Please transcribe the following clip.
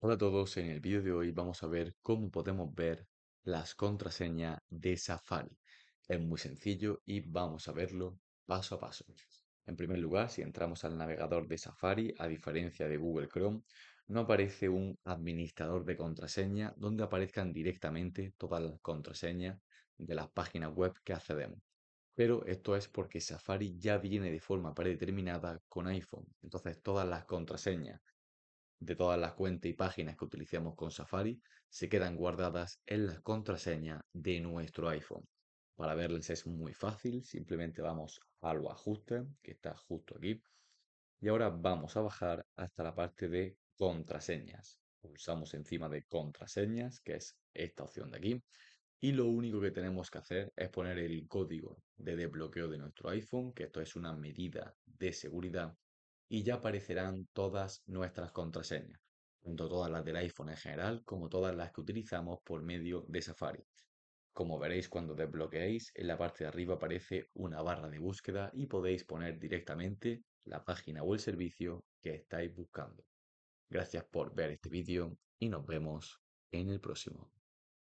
Hola a todos, en el vídeo de hoy vamos a ver cómo podemos ver las contraseñas de Safari. Es muy sencillo y vamos a verlo paso a paso. En primer lugar, si entramos al navegador de Safari, a diferencia de Google Chrome, no aparece un administrador de contraseña donde aparezcan directamente todas las contraseñas de las páginas web que accedemos. Pero esto es porque Safari ya viene de forma predeterminada con iPhone. Entonces todas las contraseñas de todas las cuentas y páginas que utilicemos con Safari se quedan guardadas en la contraseña de nuestro iPhone. Para verlas es muy fácil, simplemente vamos a lo ajustes, que está justo aquí. Y ahora vamos a bajar hasta la parte de contraseñas. Pulsamos encima de contraseñas, que es esta opción de aquí. Y lo único que tenemos que hacer es poner el código de desbloqueo de nuestro iPhone, que esto es una medida de seguridad y ya aparecerán todas nuestras contraseñas, tanto todas las del iPhone en general como todas las que utilizamos por medio de Safari. Como veréis cuando desbloqueéis, en la parte de arriba aparece una barra de búsqueda y podéis poner directamente la página o el servicio que estáis buscando. Gracias por ver este vídeo y nos vemos en el próximo.